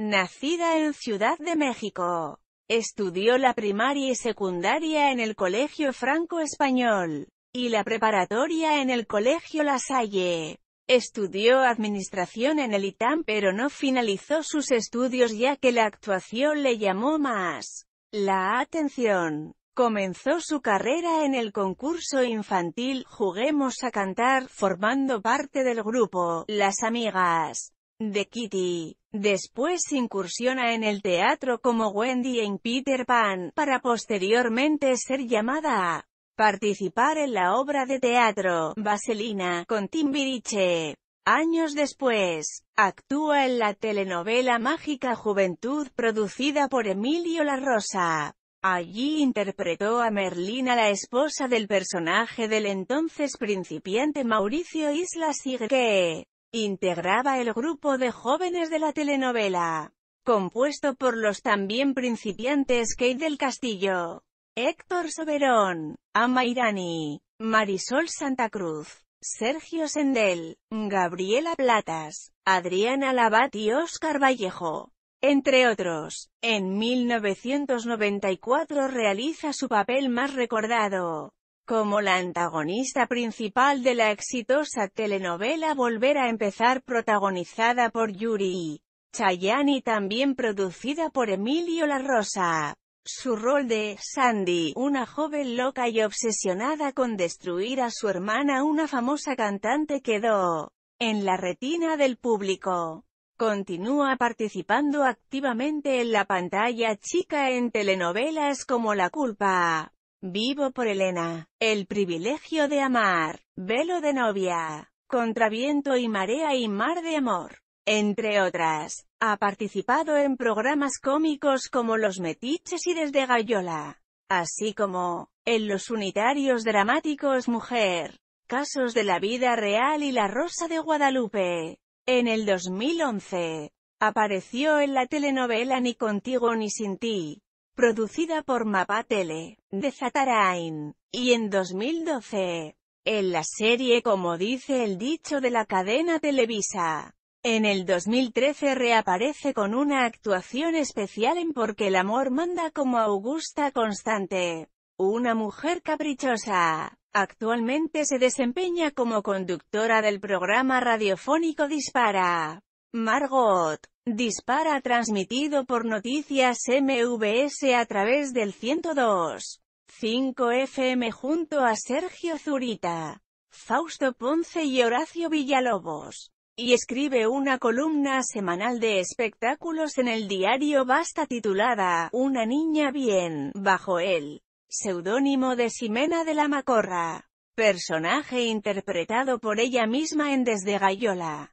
Nacida en Ciudad de México. Estudió la primaria y secundaria en el Colegio Franco Español, y la preparatoria en el Colegio La Salle. Estudió administración en el ITAM pero no finalizó sus estudios ya que la actuación le llamó más la atención. Comenzó su carrera en el concurso infantil Juguemos a Cantar, formando parte del grupo Las Amigas de Kitty. Después incursiona en el teatro como Wendy en Peter Pan, para posteriormente ser llamada a participar en la obra de teatro Vaselina, con Timbiriche. Años después, actúa en la telenovela Mágica Juventud producida por Emilio La Rosa. Allí interpretó a Merlina la esposa del personaje del entonces principiante Mauricio Isla y Integraba el grupo de jóvenes de la telenovela, compuesto por los también principiantes Kate del Castillo, Héctor Soberón, Ama Irani, Marisol Santa Cruz, Sergio Sendel, Gabriela Platas, Adriana Labat y Oscar Vallejo. Entre otros, en 1994 realiza su papel más recordado, como la antagonista principal de la exitosa telenovela Volver a Empezar protagonizada por Yuri Chayani y también producida por Emilio La Rosa. Su rol de Sandy, una joven loca y obsesionada con destruir a su hermana, una famosa cantante, quedó en la retina del público. Continúa participando activamente en la pantalla chica en telenovelas como La Culpa, Vivo por Elena, el privilegio de amar, velo de novia, contraviento y marea y mar de amor. Entre otras, ha participado en programas cómicos como Los Metiches y Desde Gallola, así como, en los unitarios dramáticos Mujer, Casos de la Vida Real y La Rosa de Guadalupe. En el 2011, apareció en la telenovela Ni Contigo ni Sin Ti, producida por Mapatele, de Zatarain, y en 2012, en la serie Como dice el dicho de la cadena Televisa. En el 2013 reaparece con una actuación especial en Porque el amor manda como Augusta Constante, una mujer caprichosa. Actualmente se desempeña como conductora del programa radiofónico Dispara. Margot. Dispara transmitido por Noticias MVS a través del 102. 5 FM junto a Sergio Zurita, Fausto Ponce y Horacio Villalobos. Y escribe una columna semanal de espectáculos en el diario Basta titulada Una niña bien, bajo el seudónimo de Ximena de la Macorra, personaje interpretado por ella misma en Desde Gallola.